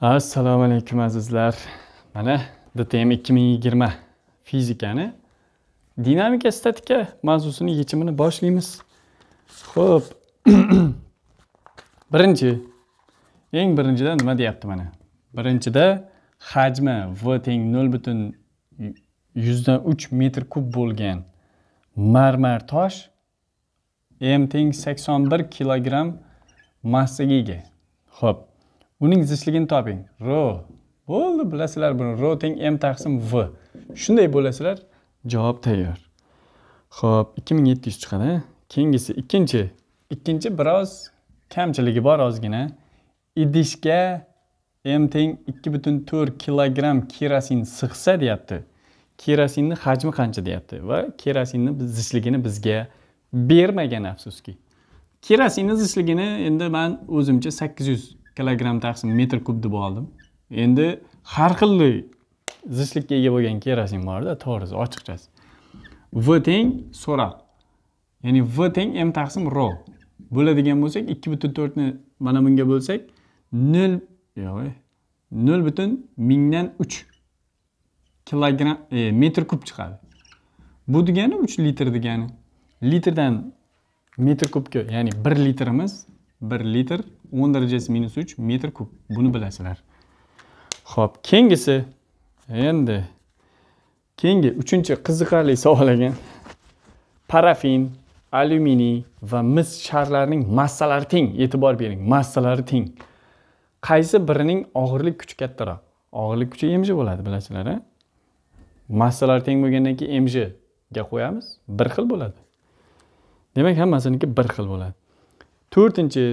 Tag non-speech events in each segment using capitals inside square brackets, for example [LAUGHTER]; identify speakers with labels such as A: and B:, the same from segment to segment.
A: assalomu alaykum azizlar mana dtm ikki ming yigirma fizikani dinamika statika mavzusini yechimini boshlaymiz ho'p [CLEARS THROAT] birinchi eng birinchidan nima deyapti mana birinchida hajmi v teng nol butun yuzdan uch metr kub bo'lgan marmar tosh m teng sakson bir kilogramm massaga ega ho'p uning zichligini toping ro bo'ldi bilasizlar buni ro teng m taqsim v shunday bo'lasizlar javob tayyor ho'p ikki ming yetti yuz chiqadi keyingisi ikkinchi ikkinchi biroz kamchiligi bor ozgina idishga m teng ikki butun to'rt kilogramm kerosin sig'sa deyapti kerosinni hajmi qancha deyapti va kerosinni zichligini bizga bermagan afsuski kerosinni zichligini endi man o'zimcha sakkiz yuz kilogramm taqsim metr kub deb oldim endi har xilli zichlikka ega bo'lgan kerosin borda to'g'risi ochiqchasi v teng so'ral ya'ni v teng m taqsim ro bo'ladigan bo'lsak ikki butun to'rtni mana bunga bo'lsak nol yo'q nol butun mingdan uch kilogram e, metr kub chiqadi bu degani uch litr degani litrdan metr kubga ya'ni bir litrimiz bir litr 10 darajasi minus 3 metr kub buni bilasizlar ho'p keyingisi endi keyingi uchinchi qiziqarli savol ekan parafin alyuminiy va mis sharlarining massalari teng e'tibor bering massalari teng qaysi birining og'irlik kuchi kattaroq og'irlik kuchi mj bo'ladi bilasizlar massalari teng bo'lgandan keyin mjga qo'yamiz bir xil bo'ladi demak hammasiniki bir xil bo'ladi to'rtinchi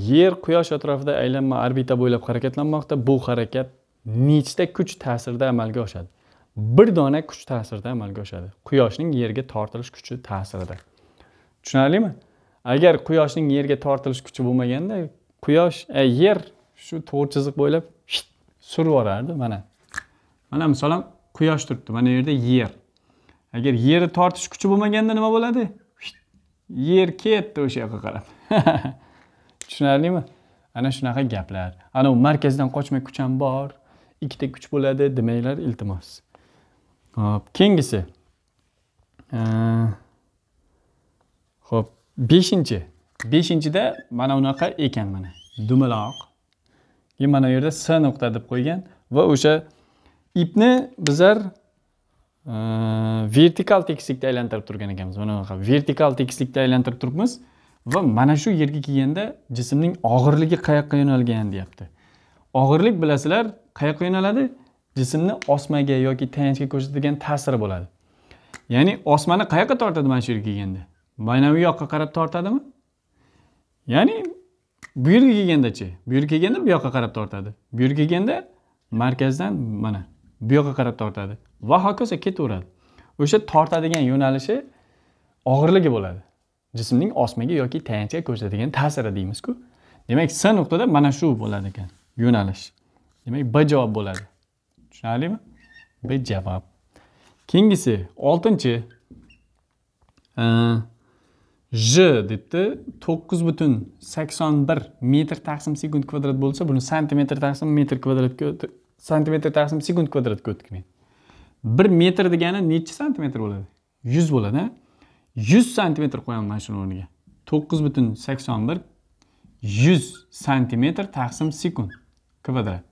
A: yer quyosh atrofida aylanma orbita bo'ylab harakatlanmoqda bu harakat nechta kuch ta'sirida amalga oshadi bir dona kuch ta'sirida amalga oshadi quyoshning yerga tortilish kuchi ta'sirida tushunarlimi agar quyoshning yerga tortilish kuchi bo'lmaganda quyosh e, yer shu to'g'ri chiziq bo'ylab surib yuborardi mana mana misol quyosh turibdi mana bu yerda yer agar yerni tortish kuchi bo'lmaganda nima bo'ladi yer ketdi o'sha yoqqa qarab [LAUGHS] tushunarlimi ana shunaqa gaplar ana markazdan qochma kuch ham bor ikkita kuch bo'ladi demanglar iltimos hop keyingisi ho'p beshinchi beshinchida mana unaqa ekan mana dumaloq keyin mana bu yerda s nuqta deb qo'ygan va o'sha ipni bizlar vertikal tekislikda aylantirib turgan ekanmiz mana unaqa vertikal tekislikda aylantirib turibmiz va mana shu yerga kelganda jismning og'irligi qayoqqa yo'nalgan deyapti og'irlik bilasizlar qayoqqa yo'naladi jismni osmaga yoki tayanchga ko'rsatadigan ta'siri bo'ladi ya'ni osmani qayoqqa tortadi mana shu yerga kelganda manavi yoqqa qarab tortadimi ya'ni bu yerga kelgandachi bu yerga kelganda bu yoqqa qarab tortadi bu yerga kelganda markazdan mana bu yoqqa qarab tortadi va hokazo ketaveradi o'sha tortadigan yo'nalishi og'irligi bo'ladi jismning osmaga yoki tayanchga ko'rsatadigan ta'siri deymiz-ku. Demak, S nuqtada mana shu bo'ladi ekan, yo'nalish. Demak, B javob bo'ladi. Tushunarlimi? B javob. Keyingisi 6 e, J debdi 9.81 metr taqsim sekund kvadrat bo'lsa, buni santimetr taqsim metr kvadratga santimetr taqsim sekund kvadratga o'tkazing. 1 metr degani nechi santimetr bo'ladi? 100 bo'ladi, yuz santimetr qo'yamiz mana shuni o'rniga to'qqiz butun sakson bir yuz santimetr taqsim sekund kvadrat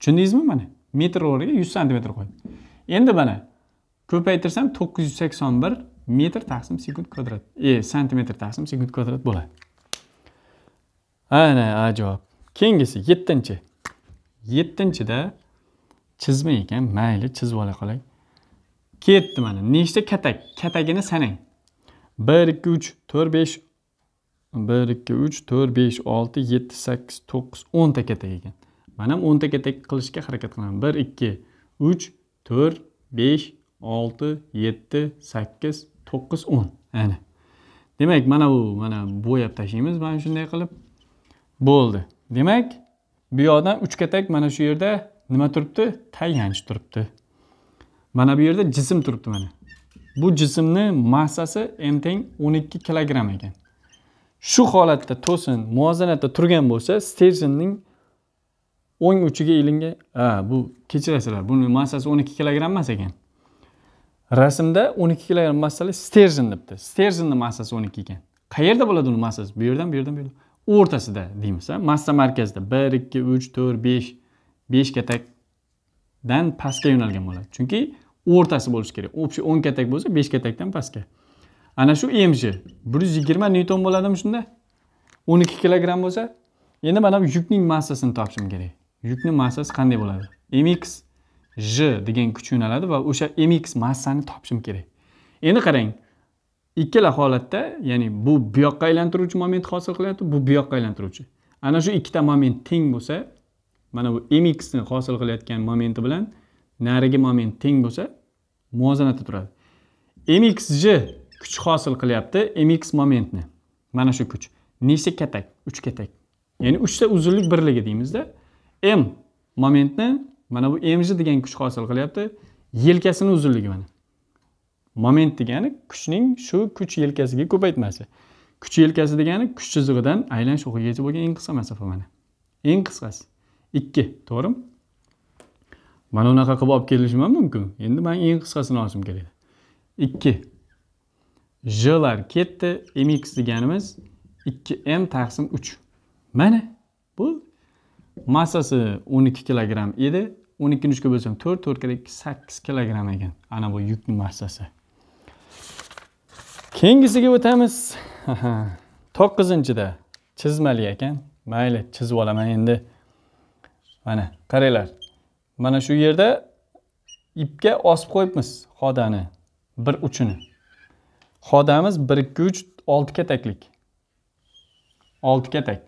A: tushundingizmi mana metr o'rniga yuz santimetr qo'ydim endi mana ko'paytirsam to'qqiz yuz sakson bir metr taqsim sekund kvadrat e santimetr taqsim sekund kvadrat bo'ladi ana a javob keyingisi yettinchi yettinchida chizma ekan mayli chizib ola qolay ketdi mana nechta katak katagini sanang 1 2 3 4 5 1 2 3 4 5 6 7 8 9 10 ta katak ekan. Men 10 ta katak qilishga harakat qilaman. 1 2 3 4 5 6 7 8 9 10. Ana. Demak, mana bu mana bo'yab tashlaymiz mana shunday qilib. Bo'ldi. Demak, bu yoqdan 3 katak mana shu yerda nima turibdi? Tayanch turibdi. Mana bu yerda jism turibdi mana. bu jismni massasi m teng 12 kg ekan shu holatda to'sin muvozanatda turgan bo'lsa sterzinning o'ng uchiga ha, bu kechirasizlar buning massasi 12 kg emas ekan rasmda 12 kg massali sterzin debdi sterzinni massasi 12 ekan qayerda bo'ladi uni massasi bu yerdan bu yerdan bu yerdan o'rtasida deymisan, massa markazida 1 2 3 4 5 5 katakdan pastga yo'nalgan bo'ladi chunki o'rtasi bo'lishi kerak общий o'n katak bo'lsa besh katakdan pastga ana shu mg bir yuz yigirma newton bo'ladimi shunda o'n ikki kilogramm bo'lsa endi mana bu yukning massasini topishim kerak yukni massasi qanday bo'ladi mx j degan kuch yo'naladi va o'sha mx massani topishim kerak endi qarang ikkala holatda ya'ni bu bu yoqqa aylantiruvchi moment hosil qilyapti bu bu yoqqa aylantiruvchi ana shu ikkita moment teng bo'lsa mana bu mxni hosil qilayotgan momenti bilan narigi moment teng bo'lsa muvozanatda turadi mxj kuch hosil qilyapti mx momentni mana shu kuch nechta katak uch katak ya'ni uchta uzunlik birligi deymizda m momentni mana bu mj degan kuch hosil qilyapti yelkasini uzunligi mana moment degani kuchning shu kuch yelkasiga ko'paytmasi kuch yelkasi degani kuch chizig'idan aylanish o'qigacha bo'lgan eng qisqa masofa mana eng qisqasi ikki to'g'rimi mana unaqa qilib olib kelishim ham mumkin endi man eng qisqasini olishim kerak ikki jlar ketdi mx deganimiz ikki m taqsim uch mana bu massasi o'n ikki kilogramm edi o'n ikkini uchga bo'lsam to'rt to'rt kerak ikki sakkiz kilogramm ekan ana bu yukni massasi keyingisiga o'tamiz to'qqizinchida chizmali ekan mayli chizib olaman endi mana qaranglar mana shu yerda ipga osib qo'yibmiz xodani bir uchini xodamiz bir ikki uch olti kataklik olti katak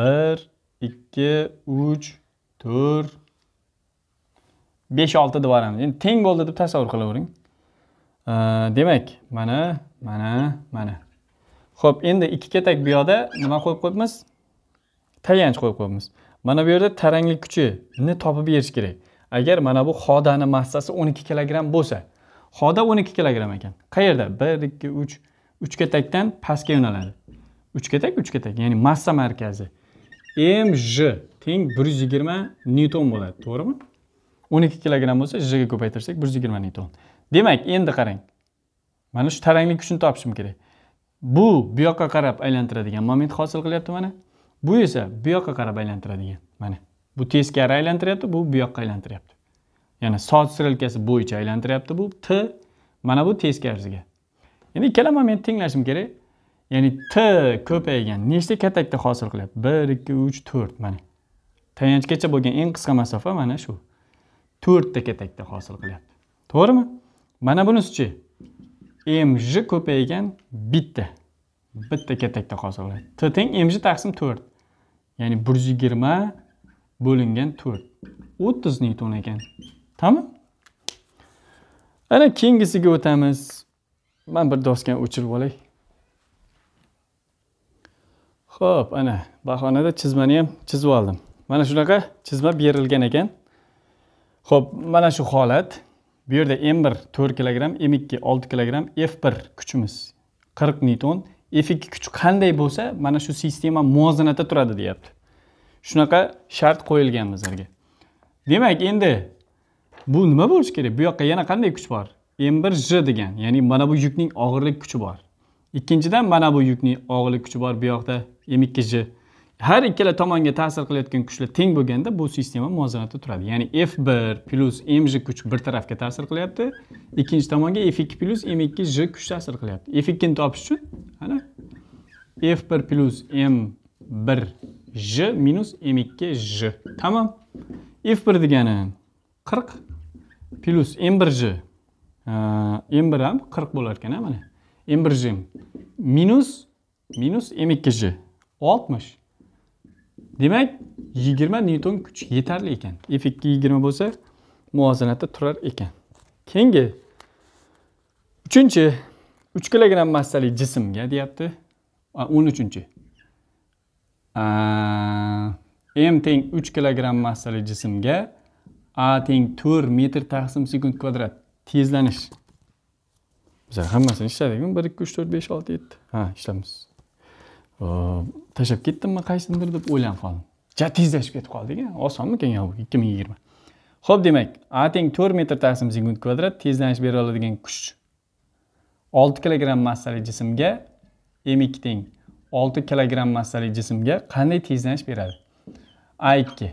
A: bir ikki uch to'rt besh olti deb yuboramiz endi teng bo'ldi deb tasavvur qilavering demak mana mana mana ho'p endi ikki katak bu yoqda nima qo'yib qo'yibmiz tayanch qo'yib qo'yibmiz mana bu yerda taranglik kuchi ni topib berish kerak agar mana bu xodani massasi 12 kg bo'lsa xoda 12 kg ekan qayerda 1 2 3 3 ketakdan pastga yo'naladi 3 ketak, 3 ketak, ya'ni massa markazi mg teng 120 newton bo'ladi to'g'rimi 12 kg bo'lsa j ga ko'paytirsak 120 newton demak endi qarang mana shu taranglik kuchini topishim kerak bu bu yoqqa qarab aylantiradigan moment hosil qilyapti mana bu esa bu yoqqa qarab aylantiradigan mana bu teskari aylantiryapti bu bu yoqqa aylantiryapti ya'ni soat strelkasi bo'yicha aylantiryapti bu t mana bu teskarisiga endi ikkala moment tenglashim kerak ya'ni t ko'paygan nechta katakda hosil qilyapti bir ikki uch to'rt mana tayanchgacha bo'lgan eng qisqa masofa mana shu to'rtta katakda hosil qilyapti to'g'rimi mana bunisichi mj ko'paygan bitta bitta katakda qolsa bo'ladi t teng mj taqsim to'rt ya'ni bir yuz yigirma bo'lingan to'rt o'ttiz newton ekan tamom ana keyingisiga o'tamiz man bir doskani o'chirib olay ho'p ana bahonada chizmani ham chizib oldim mana shunaqa chizma berilgan ekan ho'p mana shu holat bu yerda m bir to'rt kilogramm m ikki olti kilogramm f bir kuchimiz qirq newton effekt kuch qanday bo'lsa mana shu sistema muvozanatda turadi deyapti shunaqa shart qo'yilgan bizlarga demak endi bu nima bo'lishi kerak bu yoqqa yana qanday kuch bor m bir j degan ya'ni mana bu yukning og'irlik kuchi bor ikkinchidan mana bu yukning og'irlik kuchi bor bu yoqda m ikki j har ikkala tomonga ta'sir qilayotgan kuchlar teng bo'lganda bu sistema muvozanatda turadi ya'ni f1 plyus mj kuch bir tarafga ta'sir qilyapti ikkinchi tomonga f2 plyus m2 j kuch ta'sir qilyapti f2 ni topish uchun ana f1 plyus m1 j minus m2 j tamom f1 degani 40 plyus m1 j m1 ham 40 bo'lar ekan mana m1 j minus minus m2 j 60 demak 20 newton kuch yetarli ekan f ikki yigirma bo'lsa muvozanatda turar ekan keyingi uchinchi uch kilogramm massali jismga deyapti o'n uchinchi m teng uch kilogramm massali jismga a teng to'rt metr taqsim sekund kvadrat tezlanish bizlar hammasini ishladikmi bir ikki uch to'rt besh olti yetti ha ishlamiz Э, tashlab ketdimmi qaysidir deb o'ylanib qoldim ja tezlashib ketib qoldik osonmikan yo ikki ming yigirma ho'p demak a teng to'rt metr taqsim sekund kvadrat tezlanish bera oladigan kuch olti kilogramm massali jismga m ikki teng olti kilogramm massali jismga qanday tezlanish beradi a ikki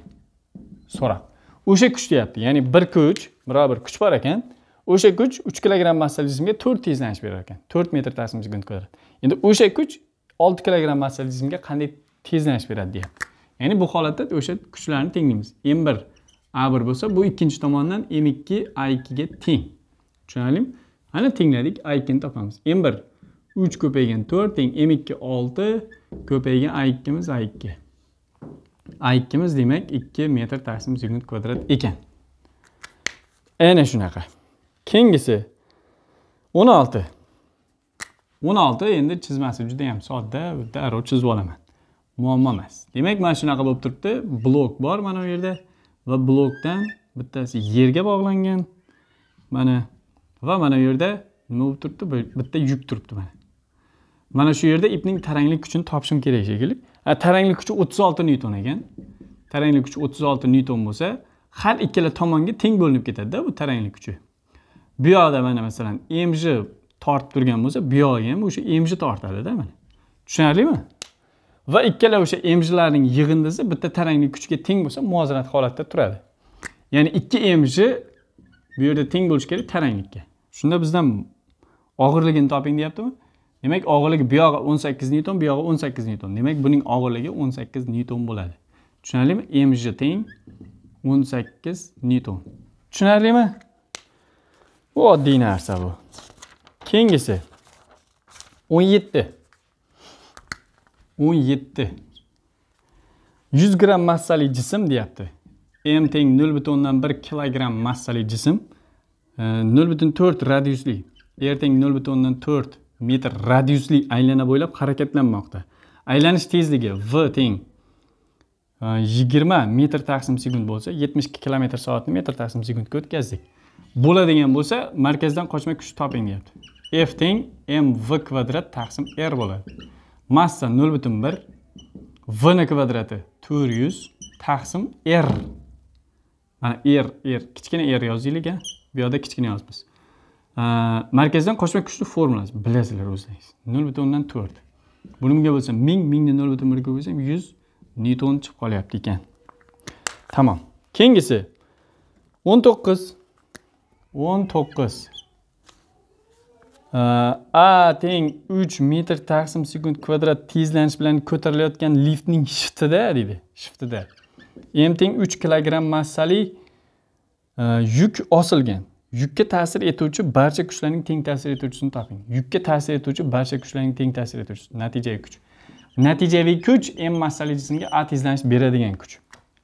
A: so'rab o'sha kuch deyapti ya'ni bir kuch biror bir kuch bor ekan o'sha kuch uch kilogramm massali jismga to'rt tezlanish berar ekan to'rt metr taqsim sekund kvadrat endi o'sha kuch olti kilogramm massa jismga qanday tezlanish beradi deyapti ya'ni bu holatda o'sha kuchlarni tenglaymiz m bir a bir bo'lsa bu ikkinchi tomondan m ikki a ikkiga teng tushunarlimi ana tengladik a ikkini topamiz m bir uch ko'paygan to'rt teng m ikki olti ko'paygan a ikkimiz a ikki a ikkimiz demak ikki metr taqsim sekund kvadrat ekan ana shunaqa keyingisi o'n olti 16 endi chizmasi juda yam sodda bitta arrow chizib olaman muammo emas demak mana shunaqa bo'lib turibdi blok bor mana bu yerda va blokdan bittasi yerga bog'langan mana va mana bu yerda nima bo'lib turibdi bitta yuk turibdi mana mana shu yerda ipning taranglik kuchini topishim kerak shekilli taranglik kuchi 36 newton ekan taranglik kuchi 36 newton bo'lsa har ikkala tomonga teng bo'linib ketadida bu taranglik kuchi bu yoqda mana masalan mj tortib turgan bo'lsa bu yog'iga ham o'sha emchi tortadida mana tushunarlimi va ikkala o'sha mglarning yig'indisi bitta taranglik kuchiga teng bo'lsa muvozanat holatda turadi ya'ni ikki mg bu yerda teng bo'lishi kerak taranglikka shunda bizdan og'irligini toping deyaptimi demak og'irligi bu yog'i o'n sakkiz newton bu yog'i o'n sakkiz newton demak buning og'irligi o'n sakkiz newton bo'ladi tushunarlimi mg teng o'n sakkiz newton tushunarlimi bu oddiy narsa bu keyingisi o'n yetti o'n yetti yuz gramm massali jism deyapti m teng nol butun o'ndan bir kilogramm massali jism e, nol butun to'rt radiusli r teng nol butun o'ndan to'rt metr radiusli aylana bo'ylab harakatlanmoqda aylanish tezligi v teng e, yigirma metr taqsim sekund bo'lsa yetmish ikki kilometr soatni metr taqsim sekundga o'tkazdik bo'ladigan bo'lsa markazdan qochma kuch toping deyapti F teng mv kvadrat taqsim r bo'ladi. Massa 0.1 v ni kvadrati 400 taqsim r. Mana r r kichkina r yozaylik-a, bu yerda kichkina yozamiz. Markazdan qo'shma kuchni formulasi bilasizlar o'zingiz. 0.4. Bunimga bo'lsa 1000 1000 dan 0.1 ga bo'lsam 100 newton chiqib qolyapti ekan. Tamom. Keyingisi 19 19 a э, teng uch metr taqsim sekund kvadrat tezlanish bilan ko'tarilayotgan liftning shiftida deydi shiftida m teng uch kilogramm massali e, yuk osilgan yukka ta'sir etuvchi barcha kuchlarning teng ta'sir etuvchisini toping yukka ta'sir etuvchi barcha kuchlarning teng ta'sir etuvchisi natijaviy kuch natijaviy kuch m massali jismga a tezlanish beradigan kuch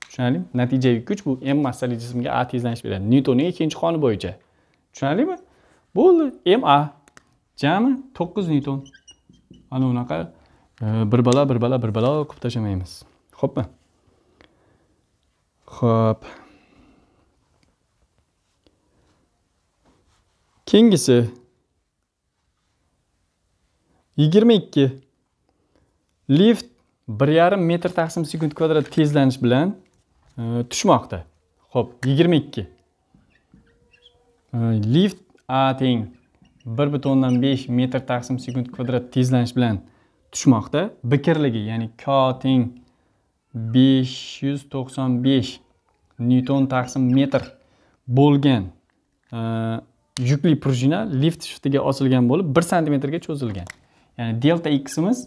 A: tushunarlimi natijaviy kuch bu m massali jismga a tezlanish beradi nyutonning ikkinchi qonuni bo'yicha tushunarlimi bo'ldi m a jami to'qqiz newton ana unaqa e, bir balo bir balo bir balo qilib tashlamaymiz xo'pmi ho'p keyingisi yigirma ikki lift bir yarim metr taqsim sekund kvadrat tezlanish bilan e, tushmoqda ho'p yigirma ikki e, lift a teng bir butun o'ndan besh metr taqsim sekund kvadrat tezlanish bilan tushmoqda bikirligi ya'ni k teng besh yuz to'qson besh newton taqsim metr bo'lgan e, yukli prujina lift shiftiga osilgan bo'lib bir santimetrga cho'zilgan ya'ni delta ximiz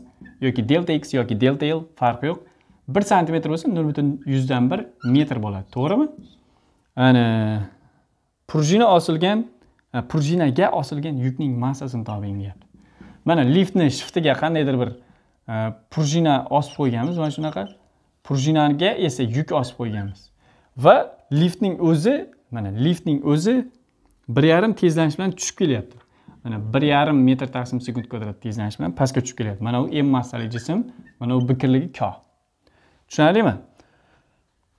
A: yoki delta x yoki delta l farqi yo'q bir santimetr bo'lsa nol butun yuzdan bir metr bo'ladi to'g'rimi ana prujina osilgan prujinaga osilgan yukning massasini toping deyapti mana liftni shiftiga qandaydir bir prujina osib qo'yganmiz mana shunaqa purjinaga esa yuk osib qo'yganmiz va liftning o'zi mana liftning o'zi bir yarim tezlanish bilan tushib kelyapti mana bir yarim metr taqsim sekund kvadrat tezlanish bilan pastga tushib kelyapti mana u m massali jism mana u bikirligi ko tushunarlimi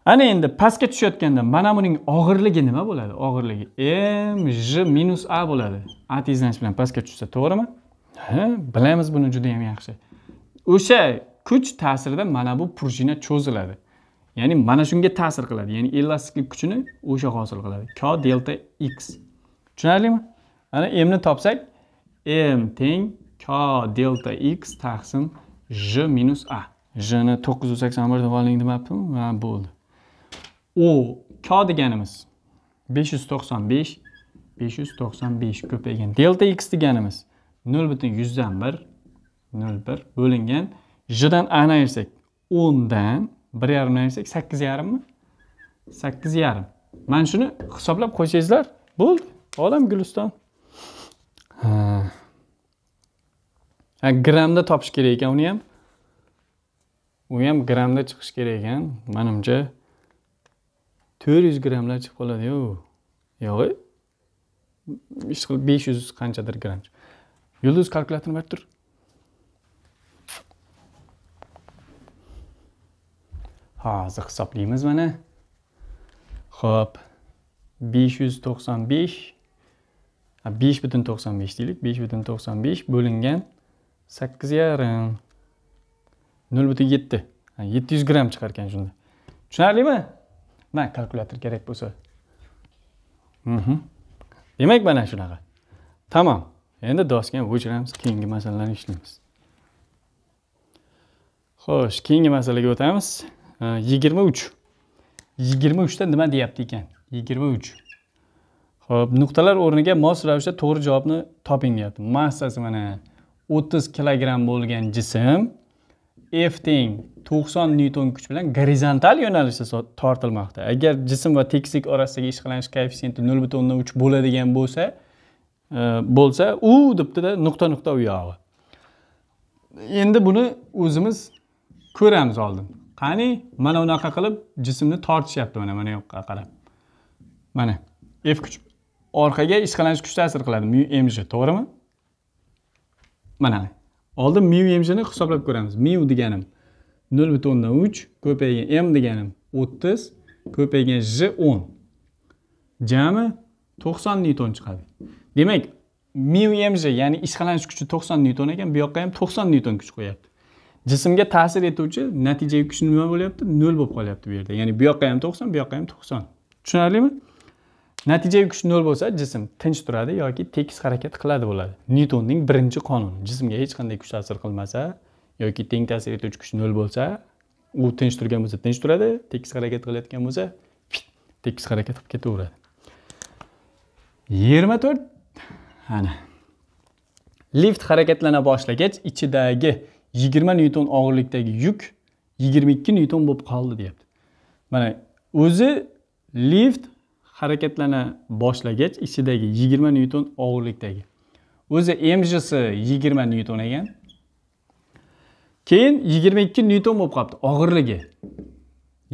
A: ana endi pastga tushayotganda mana buning og'irligi nima bo'ladi og'irligi m j minus a bo'ladi a tezlanish bilan pastga tushsa to'g'rimi ha bilamiz buni juda yam yaxshi o'sha kuch ta'sirida mana bu prujina cho'ziladi ya'ni mana shunga ta'sir qiladi ya'ni elastiklik kuchini o'sha hosil qiladi k delta x tushunarlimi ana mni topsak m teng k delta x taqsim j minus a jni to'qqiz yuz sakson deb oling demabdimi ha bo'ldi u k deganimiz 595 595 ko'paygan delta x deganimiz 0.101 01 bo'lingan j dan a ni ayirsak 10 dan 1.5 yarimni ayirsak 8.5 yarimmi 8.5. yarim mana shuni hisoblab qo'ysangizlar bo'ldi olam guliston gramda topish kerak ekan uni ham u ham gramda chiqishi kerak ekan manimcha to'rt yuz grammlar chiqib qoladiyu yo'g'i e? qilib besh yuz qanchadir gram yulduz kalkulyatorni berib tur hozir hisoblaymiz mana ho'p besh yuz to'qson besh besh butun to'qson besh deylik besh butun to'qson besh bo'lingan sakkiz yarim nol butun yetti yetti yuz gramm chiqar ekan shunda tushunarlimi mana kalkulyator kerak bo'lsa mhm. demak mana shunaqa tamom endi dosga o'chiramiz keyingi masalalarni ishlaymiz xo'sh keyingi masalaga o'tamiz yigirma uch yigirma uchda nima deyapti ekan yigirma uch ho'p nuqtalar o'rniga mos ravishda to'g'ri javobni toping deyapti massasi mana o'ttiz kilogramm bo'lgan jism f teng 90 newton kuch bilan gorizontal yo'nalishda tortilmoqda agar jism va tekislik orasidagi ishqalanish koeffitsiyenti nol butun o'ndan uch bo'ladigan bo'lsa e, bo'lsa u debdida nuqta nuqta u yog'i endi buni o'zimiz ko'ramiz oldin qani mana unaqa qilib jismni tortishyapti mana mana yoqqa qarab mana f kuch orqaga ishqalanish kuchi ta'sir qiladi mu mj to'g'rimi mana oldin miu ni hisoblab ko'ramiz miu deganim nol butun o'ndan uch ko'paygan m deganim o'ttiz ko'paygan j o'n jami to'qson newton chiqadi demak miu mj ya'ni ishqalanish kuchi to'qson newton ekan bu yoqqa ham to'qson newton kuch qo'yapti jismga ta'sir etuvchi natijaviy kuch nima bo'lyapti nol bo'lib qolyapti bu yerda ya'ni bu yoqqa ham to'qson bu yoqqa ham to'qson tushunarlimi natija kuch nol bo'lsa jism tinch turadi yoki tekis harakat qiladi bo'ladi nyutonning birinchi qonuni jismga hech qanday kuch ta'sir qilmasa yoki teng ta'sir etuvchi kuch nol bo'lsa u tinch turgan bo'lsa tinch turadi tekis harakat qilayotgan bo'lsa tekis harakat qilib ketaveradi yigirma to'rt ana lift harakatlana boshlagach ichidagi yigirma nyuton og'irlikdagi yuk yigirma ikki nyuton bo'lib qoldi deyapti mana o'zi lift harakatlana boshlagach ichidagi 20 newton og'irlikdagi o'zi mjsi 20 newton ekan keyin 22 newton bo'lib qolibdi og'irligi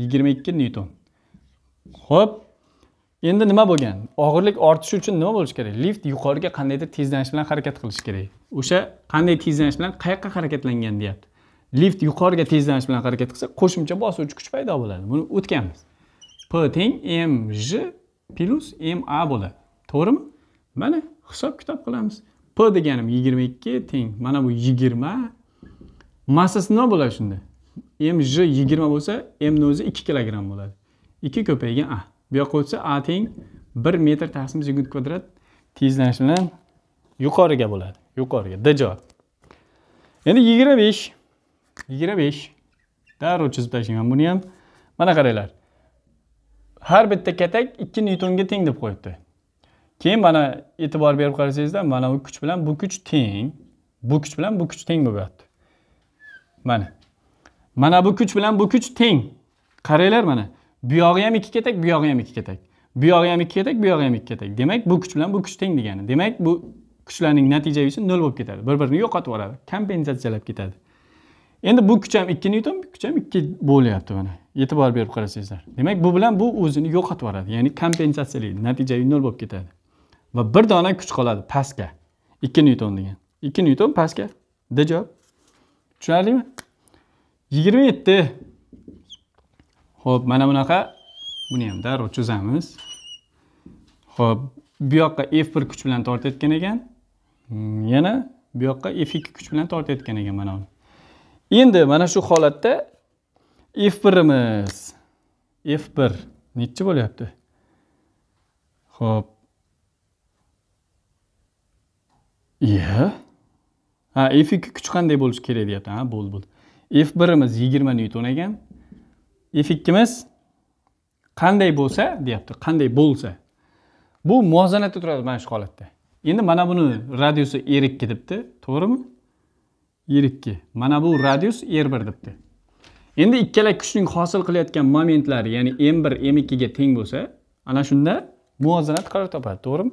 A: 22 newton ho'p endi nima bo'lgan og'irlik ortishi uchun nima bo'lishi kerak lift yuqoriga qandaydir tezlanish bilan harakat qilishi kerak o'sha qanday tezlanish bilan qayoqqa harakatlangan deyapti lift yuqoriga tezlanish bilan harakat qilsa qo'shimcha bosuvchi kuch paydo bo'ladi buni o'tganmiz p teng mj plus ma bo'ladi to'g'rimi mana hisob kitob qilamiz p deganim yigirma ikki teng mana bu yigirma massasi nima bo'ladi shunda mj yigirma bo'lsa mni o'zi ikki kilogramm bo'ladi ikki ko'paygan a bu yoqqa o'tsa a teng bir metr taqsim sekund kvadrat tezlanish bilan yuqoriga bo'ladi yuqoriga d javob endi yigirma besh yigirma besh darrov chizib tashlayman buni ham mana qaranglar har bitta katak ikki newtonga teng deb qo'yibdi keyin mana e'tibor berib qarasangizda mana bu kuch bilan bu kuch teng bu kuch bilan bu kuch teng bo'lyapti mana mana bu kuch bilan bu kuch teng qaranglar mana bu yog'i ham ikki katak bu yog'i ham ikki katak bu yog'i ham ikki katak bu yog'i ham ikki katak demak bu kuch bilan bu kuch teng degani demak bu kuchlarning natijaviysi nol bo'lib ketadi bir birini yo'qotib yuboradi kompensatsiyalab ketadi endi bu kuch ham ikki newton bu kuch ham ikki bo'lyapti mana e'tibor berib qarasangizlar demak bu bilan bu o'zini yo'qotib yuboradi ya'ni kompensatsiyalaydi natija nol bo'lib ketadi va bir dona kuch qoladi pastga ikki nyuton degan ikki nyuton pastga d javob tushunarlimi yigirma yetti ho'p mana bunaqa buni ham darrov cho'zamiz ho'p bu yoqqa f bir kuch bilan tortayotgan ekan hmm, yana bu yoqqa f ikki kuch bilan tortayotgan ekan mana buni endi mana shu holatda f1imiz f1 nechchi bo'lyapti Xo'p. Ya. ha f2 kuch qanday bo'lishi kerak deyapti ha bo'l, bo'l. f1imiz 20 newton ekan f2imiz qanday bo'lsa deyapti qanday bo'lsa bu muvozanatda turadi mana shu holatda endi mana buni radiusi r er 2 debdi to'g'rimi r er 2 mana bu radius r er 1 debdi endi ikkala kuchning hosil qilayotgan momentlari ya'ni m1 m2 ga teng bo'lsa ana shunda muvozanat qaror topadi to'g'rimi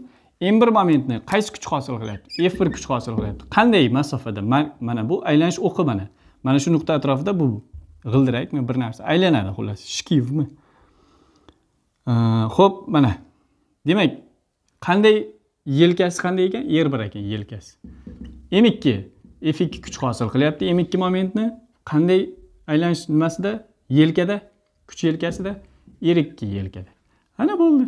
A: m1 momentni qaysi kuch hosil qilyapti f1 kuch hosil qilyapti qanday masofada mana bu aylanish o'qi mana mana shu nuqta atrofida bu g'ildirakmi bir narsa aylanadi xullas shkivmi ho'p mana demak qanday yelkasi qanday ekan r1 ekan yelkasi m2 f2 kuch hosil qilyapti m2 momentni qanday aylanish nimasida yelkada kuch yelkasida er ikki yelkada ana bo'ldi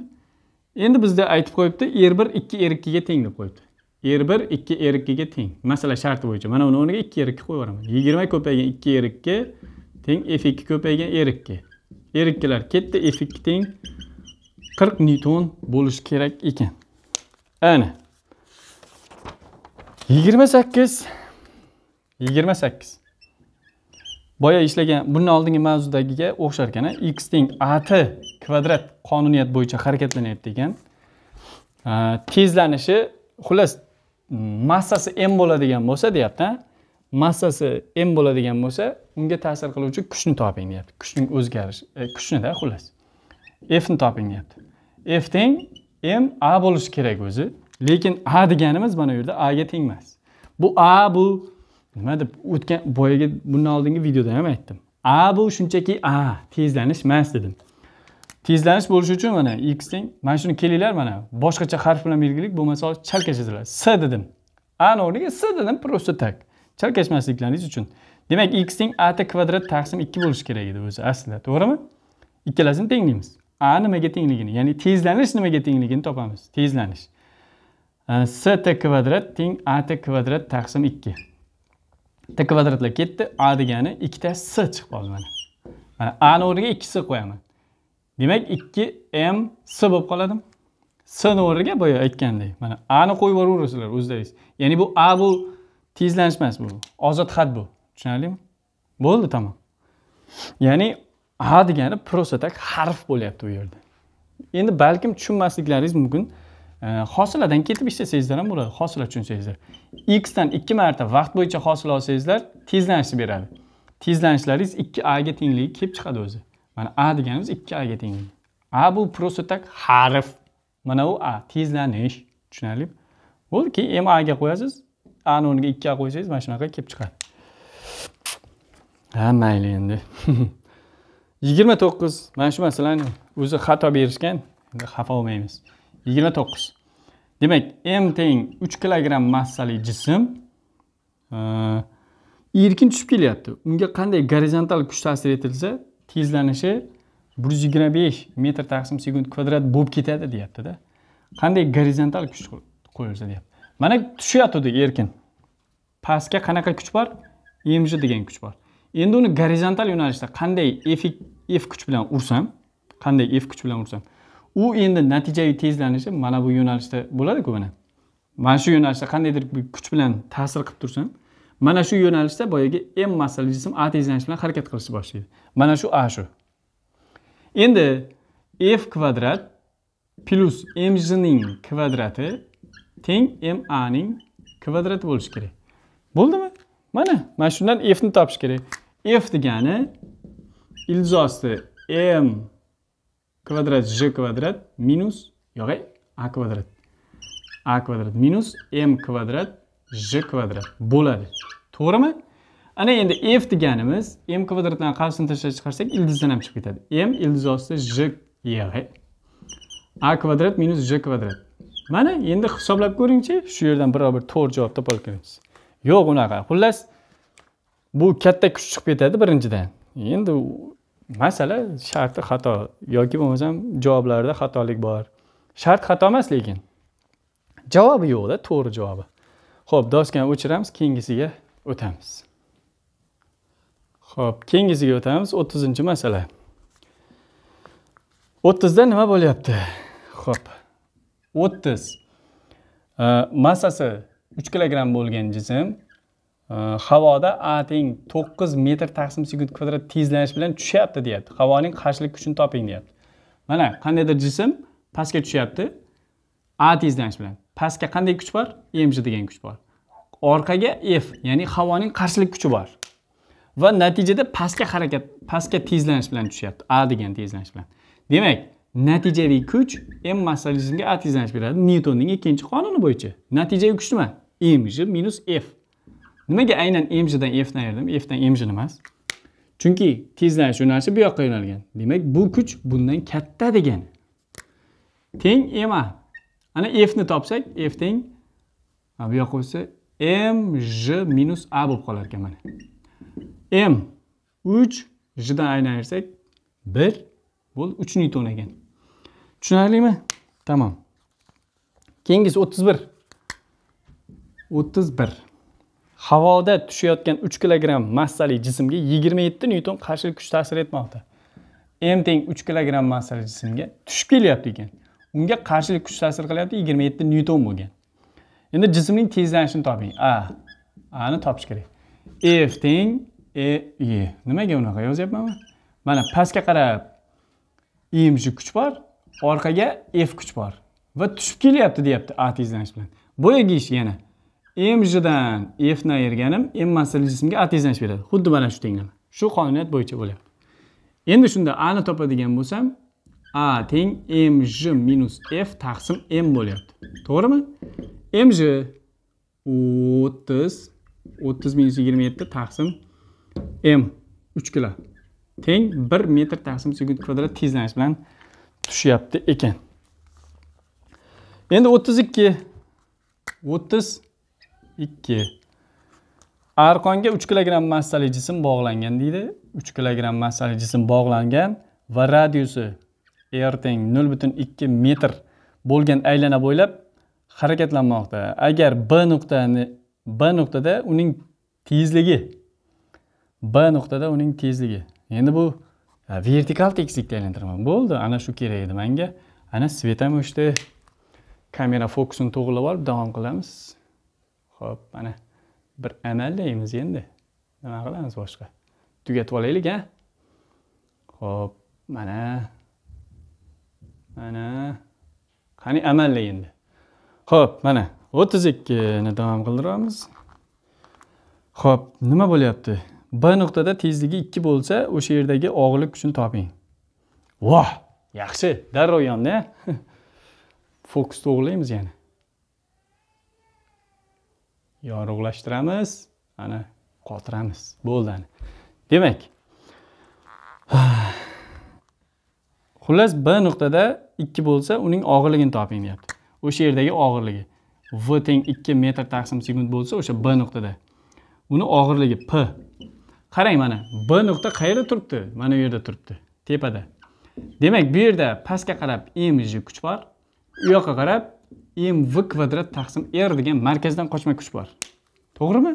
A: endi bizda aytib qo'yibdi er bir ikki er ikkiga teng deb qo'yibdi er bir ikki er ikkiga teng masala sharti bo'yicha mana uni o'rniga ikki er ikki qo'yib yuboraman yigirma ko'paygan ikki er ikki teng f ikki ko'paygan er ikki er ikkilar ketdi f ikki teng qirq newton bo'lishi kerak ekan ana yigirma sakkiz yigirma sakkiz boya ishlagan bundan oldingi mavzudagiga o'xshar ekan x teng at kvadrat qonuniyat bo'yicha harakatlanyapti ekan tezlanishi xullas massasi m bo'ladigan bo'lsa deyapti massasi m bo'ladigan bo'lsa unga ta'sir qiluvchi kuchni toping deyapti kuchning o'zgarish e, kuchnida xullas fni toping deyapti f teng m a bo'lishi kerak o'zi lekin a deganimiz mana bu yerda a ga teng emas bu a bu nima deb o'tgan boyagi bundan oldingi videoda ham aytdim a bu shunchaki a tezlanish emas dedim tezlanish bo'lishi uchun mana x teng mana shuni kelinglar mana boshqacha harf bilan belgilik bo'lmasa chalkash yoziladi s dedim ani o'rniga s dedim просто так chalkashmasliklaringiz uchun demak x teng at kvadrat taqsim ikki bo'lishi kerak edi o'zi aslida to'g'rimi ikkalasini tenglaymiz a nimaga tengligini ya'ni tezlanish nimaga tengligini topamiz tezlanish st kvadrat teng at kvadrat taqsim ikki t kvadratlab ketdi a degani ikkita s chiqib qoldi mana mana ani o'rniga 2 s qo'yaman demak 2 m s bo'lib qoladimi sni o'rniga boya aytgandek mana a ni qo'yib yuboraverasizlar o'zingiz. ya'ni bu a bu tezlanish emas bu ozod xat bu tushunarlimi bo'ldi tamam. ya'ni a degani prosta tak harf bo'lyapti bu yerda endi balkim tushunmasliklaringiz mumkin hosiladan ketib ishsa ham bo'ladi hosila uchun x dan ikki marta vaqt bo'yicha hosila olsangizlar tezlanishni beradi tezlanishlaringiz ikki a ga tengligi kelib chiqadi o'zi mana a deganimiz ikki a ga teng a bu просто так harf mana u a tezlanish tushunarlimi bo'ldi keyin m a ga qo'yasiz ani o'rniga ikki a qo'ysangiz mana shunaqa kelib chiqadi ha mayli endi [LAUGHS] yigirma to'qqiz mana shu masalani o'zi xato berishgan endi xafa bo'lmaymiz yigirma to'qqiz demak m teng uch kilogramm massali jism e, erkin tushib kelyapti unga qanday gorizontal kuch ta'sir etilsa tezlanishi bir yuz yigirma besh metr taqsim sekund kvadrat bo'lib ketadi deyaptida qanday gorizontal kuch qo'yilsa deyapti mana tushayotgandik erkin pastga qanaqa kuch bor mj degan kuch bor endi uni gorizontal yo'nalishda qanday f kuch bilan ursam qanday f kuch bilan ursam u endi natijaviy tezlanishi mana bu yo'nalishda bo'ladiku mana mana shu yo'nalishda qandaydir bir kuch bilan ta'sir qilib tursin mana shu yo'nalishda boyagi m massali jism a tezlanishi bilan harakat qilishni boshlaydi mana shu a shu endi f kvadrat plyus mjning kvadrati teng ma ning kvadrati bo'lishi kerak bo'ldimi mana mana shundan fni topish kerak f degani ildiz osti m квадрат g квадрат минус yo'g'ay a квадрат a квадрат минус m квадрат g квадрат bo'ladi to'g'rimi ana endi f deganimiz m kvadratdan qarshisini tashlab chiqarsak ildizdan ham chiqib ketadi m ildiz ostida g yo'g'ay a kvadrat minus g kvadrat mana endi hisoblab ko'ringchi shu yerdan biror bir to'g'ri javob topib olganmiz yo'q unaqa xullas bu katta kuch chiqib ketadi birinchidan endi masala sharti xato yoki bo'lmasam javoblarda xatolik bor shart xato emas lekin javobi yo'qda to'g'ri javobi ho'p doskani o'chiramiz keyingisiga o'tamiz ho'p keyingisiga o'tamiz o'ttizinchi masala o'ttizda nima bo'lyapti ho'p o'ttiz massasi uch kilogramm bo'lgan jism Э, havoda a teng to'qqiz metr taqsim sekund kvadrat tezlanish bilan tushyapti deyapti havoning qarshilik kuchini toping deyapti mana qandaydir jism pastga tushyapti a tezlanish bilan pastga qanday kuch bor mj degan kuch bor orqaga f ya'ni havoning qarshilik kuchi bor va natijada pastga harakat pastga tezlanish bilan tushyapti a degan tezlanish bilan demak natijaviy kuch m massalizmga a tezlanish beradi newtonning ikkinchi qonuni bo'yicha natijaviy kuch nima mg minus f nimaga aynan mjdan fni ayirdim fdan mjni emas chunki tezlanish yo'nalishi bu yoqqa yo'nalgan demak bu kuch bundan katta degani teng ma ana fni topsak f teng bu yoqqa bo'lsa mj minus a bo'lib qolar ekan mana m uch jdan aynan ayirsak bir bo'ldi uch newton ekan tushunarlimi tamom keyingisi o'ttiz bir o'ttiz bir havoda tushayotgan 3 kilogramm massali jismga 27 nyuton qarshilik kuch ta'sir etmoqda m teng 3 kilogramm massali jismga tushib kelyapti ekan unga qarshilik kuch ta'sir qilyapti 27 nyuton bo'lgan endi jismning tezlanishini toping a a ni topish kerak f teng e e nimaga unaqa yozyapman man mana pastga qarab emj kuch bor orqaga f kuch bor va tushib kelyapti deyapti a tezlanish bilan boyagi ish yana mjdan fni ayirganim m masl jismga tezlanish beradi xuddi mana shu tenglama shu qonuniyat bo'yicha bo'lyapti endi shunda a ni topadigan bo'lsam a teng mj minus f taqsim m bo'lyapti to'g'rimi mj o'ttiz o'ttiz minus yigirma yetti taqsim m uch kilo teng bir metr taqsim sekund kvadrat tezlanish bilan tushyapti ekan endi o'ttiz ikki o'ttiz 2. arqonga 3 kg massali jism bog'langan deydi 3 kg massali jism bog'langan va radiusi r teng 0.2 metr bo'lgan aylana bo'ylab harakatlanmoqda agar b nuqtani b nuqtada uning tezligi b nuqtada uning tezligi endi bu vertikal tekislikda aylantiraman bo'ldi ana shu kerak edi menga. ana svet ham o'chdi kamera fokusini to'g'rilab olib davom qilamiz ho'p mana bir amallaymiz endi nima qilamiz boshqa tugatib olaylik a ho'p mana mana qani amallay endi ho'p mana o'ttiz ikkini davom qildiramiz ho'p nima bo'lyapti b nuqtada tezligi ikki bo'lsa o'sha yerdagi og'irlik kuchini toping voh yaxshi darrov yonda fokusni o'g'irlaymiz yana yorug'lashtiramiz ana qotiramiz bo'ldi ana demak [SIGHS] xullas b nuqtada ikki bo'lsa uning og'irligini toping deyapti o'sha yerdagi og'irligi v teng ikki metr taqsim sekund bo'lsa o'sha b nuqtada uni og'irligi p qarang mana b nuqta qayerda turibdi mana bu yerda turibdi tepada demak bu yerda pastga qarab mg kuch bor u yoqqa qarab mv kvadrat taqsim r degan markazdan qochma kuch bor to'g'rimi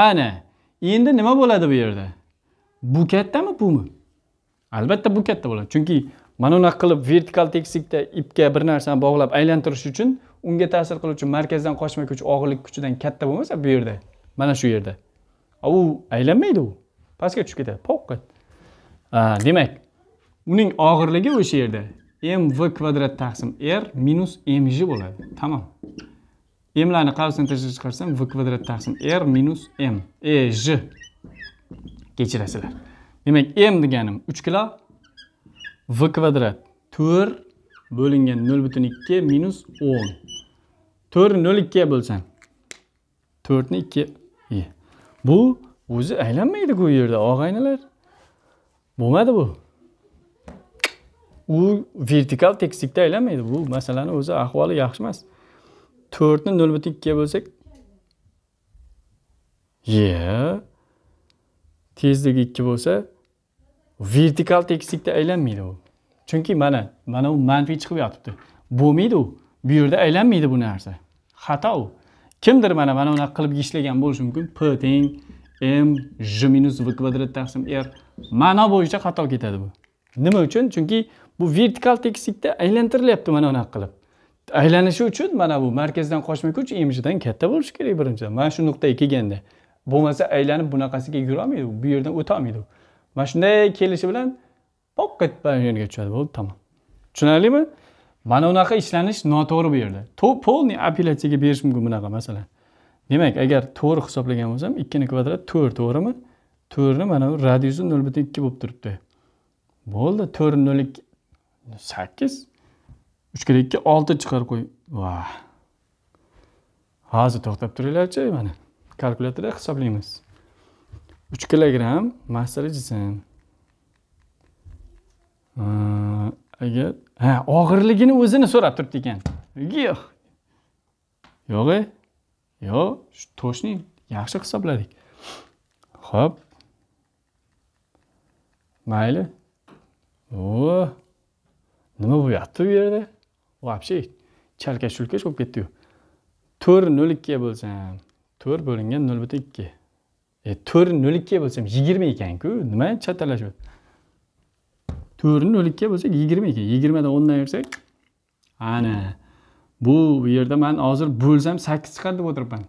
A: ana endi nima bo'ladi bu yerda bu kattami bumi albatta bu katta bo'ladi chunki mana unaq qilib vertikal tekislikda ipga bir narsani bog'lab aylantirish uchun unga ta'sir qiluvchi markazdan qochma kuch og'irlik kuchidan katta bo'lmasa bu yerda mana shu yerda u aylanmaydi u pastga tushib ketadi pov demak uning og'irligi o'sha yerda mv kvadrat taqsim r minus mj bo'ladi tamom mlarni qarsini tashlab chiqarsam v kvadrat taqsim r minus m e j kechirasizlar demak m deganim uch kilo v kvadrat to'rt bo'lingan nol butun ikki minus o'n to'rtni nol ikkiga bo'lsam to'rtni ikki e. bu o'zi aylanmaydi u yerda og'aynilar bo'lmadi bu u vertikal tekislikda aylanmaydi bu masalani o'zi ahvoli yaxshi emas to'rtni nol butun ikkiga bo'lsak ye tezligi ikki bo'lsa vertikal tekislikda aylanmaydi u chunki mana mana u manfiy chiqib yotibdi bo'lmaydi u bu yerda aylanmaydi bu narsa xato u kimdir mana mana bunaqa qilib ishlagan bo'lishi mumkin p teng m j minus v kvadrat taqsim r ma'no bo'yicha xato ketadi bu nima uchun chunki bu vertikal tekislikda aylantirilyapti mana bunaqa qilib aylanishi uchun mana bu markazdan qochma kuch imjidan katta bo'lishi kerak birinchidan mana shu nuqtaga kelganda bo'lmasa aylanib bunaqasiga yurolmaydi bu yerdan o'tolmaydi mana shunday kelishi bilan poqqa yerga tushadi bo'ldi tamom tushunarlimi mana unaqa ishlanish noto'g'ri bu yerda полный apellyatsiyaga berish mumkin bunaqa masalan demak agar to'g'ri hisoblagan bo'lsam ikkini kvadrat to'rt to'g'rimi to'rtni mana bu radiusi nol butun ikki bo'lib turibdi bo'ldi to'rt nol ikki sakkiz uch kere ikki olti chiqarib qo'y va hozir to'xtab turinglarchi mana kalkulyatorda hisoblaymiz uch kilogramm massali jism agar ha og'irligini o'zini so'rab turibdi ekan yo'q yo'q e yo'q точный yaxshi hisobladik ho'p mayli nima bo'lyapti bu yerda вообще chalkash chulkash bo'lib ketdiyu to'rt nol bo'lsa 4 to'rt bo'lingan nol butun ikki e to'rt nol ikkiga bo'lsam yigirma ekanku nima chatalashuv to'rtni nol ikkiga bo'lsak yigirma ekan yigirmadan o'ndan ayirsak ana bu yerda man hozir bo'lsam sakkiz chiqadi deb o'tiribman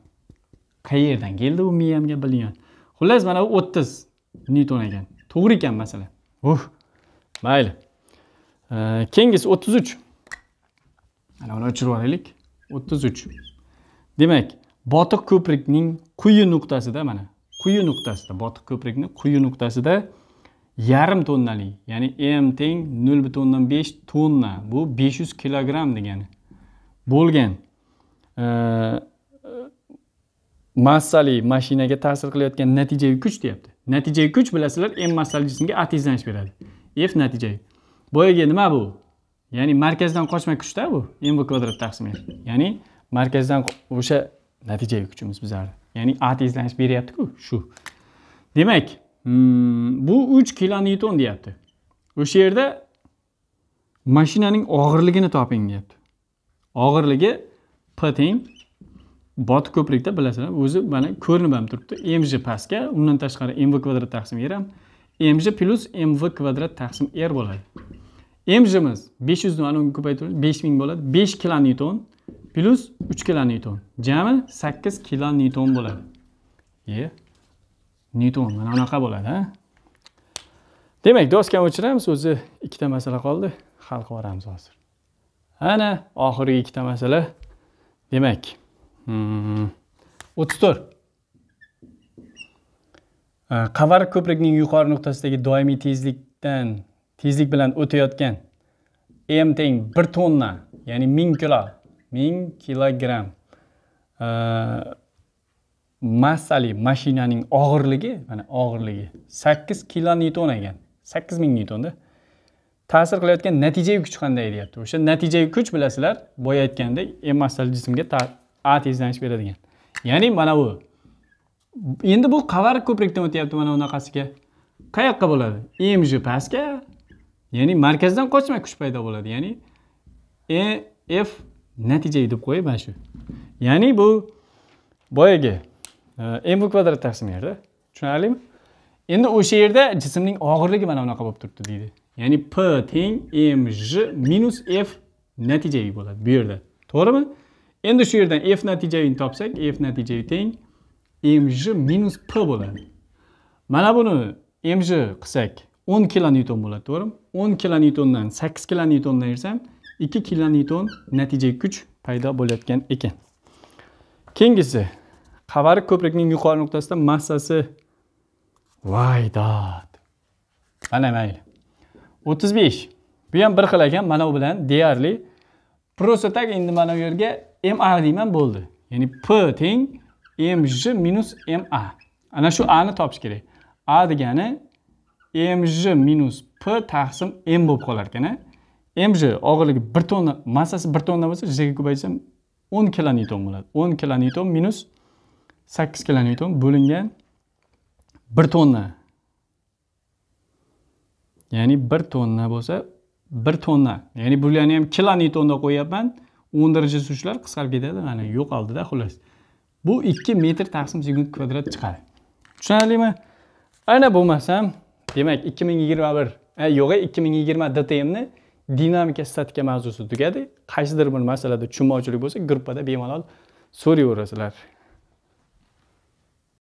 A: qayerdan keldi bu miyamga bilgan xullas mana bu o'ttiz nyuton ekan to'g'ri ekan masalan uh mayli keyingisi 33 ana uni o'chirib olaylik 33 demak botiq ko'prikning quyi nuqtasida mana quyi nuqtasida botiq ko'prikni quyi nuqtasida yarim tonnali ya'ni m teng nol butun o'ndan besh tonna bu besh yuz kilogramm degani bo'lgan massali mashinaga ta'sir qilayotgan natijaviy kuch deyapti natijaviy kuch bilasizlar m massali jismga at beradi f natijaviy boyagi nima bu ya'ni markazdan qochma kuchda bu mv kvadrat taqsim r ya'ni markazdan o'sha natijaviy kuchimiz bizarni ya'ni a tezlanish beryaptiku shu demak mm, bu uch kilonewton deyapti o'sha yerda mashinaning og'irligini toping deyapti og'irligi p teng bot ko'prikda bilasizlar o'zi mana ko'rinib ham turibdi mj pastga undan tashqari mv kvadrat taqsim r ham mj plyus mv kvadrat taqsim r bo'ladi mjimiz 500 yuzni anavi ko'paytiramiz 5000 bo'ladi 5 kN plyus 3 kilonewton jami 8 kN bo'ladi e newton mana bunaqa bo'ladi a demak doskani o'chiramiz o'zi ikkita masala qoldi hal qilib yuboramiz hozir ana oxirgi ikkita masala demak hmm, o'ttiz to'rt qavar ko'prikning yuqori nuqtasidagi doimiy tezlikdan tezlik bilan o'tayotgan m teng 1 tonna ya'ni 1000 kilo 1000 kilogramm e, massali mashinaning og'irligi mana og'irligi 8 kilonewton ekan 8000 newtonda ta'sir qilayotgan natijaviy kuch qanday deyapti o'sha natijaviy kuch bilasizlar boya aytgandek m massali jismga a tezlanish beradigan ya'ni mana bu endi bu qavar ko'prikdan o'tyapti mana bunaqasiga qayoqqa bo'ladi mj pastga ya'ni markazdan qochma kuch paydo bo'ladi ya'ni e f natijaga deb qo'yay mana shu ya'ni bu boyagi e, m kvadrat taqsimlarda tushunarlimi endi o'sha yerda jismning og'irligi mana bunaqa bo'lib turibdi deydi ya'ni p teng j minus f natijaviy bo'ladi bu yerda to'g'rimi endi shu yerdan f natijaviyni topsak f natijaviy teng mj minus p bo'ladi mana buni mj qilsak o'n kilonewton bo'ladi to'g'rimi o'n kilonewtondan sakkiz kilonewtonni ayırsam ikki kilonewton natija kuch paydo bo'layotgan ekan keyingisi qavariq ko'prikning yuqori nuqtasida massasi vaydod mana mayli o'ttiz besh bu ham bir xil ekan mana bu bilan deyarli просто так endi mana bu yerga ma deyman bo'ldi ya'ni p teng mj minus ma ana shu a ni topish kerak a degani mj minus p taqsim m bo'lib qolar ekan mj og'irligi bir tonna massasi bir tonna bo'lsa jga ko'paytirsam o'n kN bo'ladi o'n kN minus sakkiz kilonewton bo'lingan bir tonna ya'ni bir tonna bo'lsa bir tonna ya'ni bularni ham da qo'yyapman o'n darajasi uchlar qisqarib ketadi mana yo'qoldida xullas bu ikki metr taqsim sekund kvadrat chiqadi tushunarlimi ana bo'lmasam demak 2021 e, yo'q 2020 dtmni dinamika statika mavzusi tugadi qaysidir bir masalada tushunmovchilik bo'lsa gruppada bemalol so'rayverasizlar